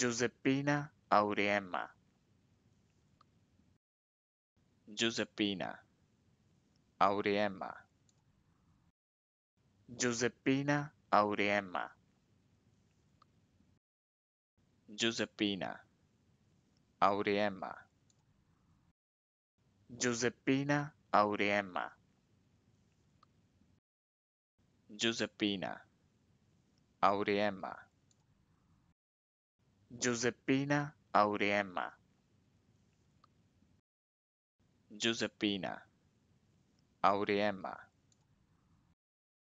Giuseppina Auriemma. Giuseppina Auriemma. Giuseppina Auriemma. Giuseppina Auriemma. Giuseppina Aurema, Giuseppina Auriemma. Giuseppina Aurema Giuseppina Auriemma.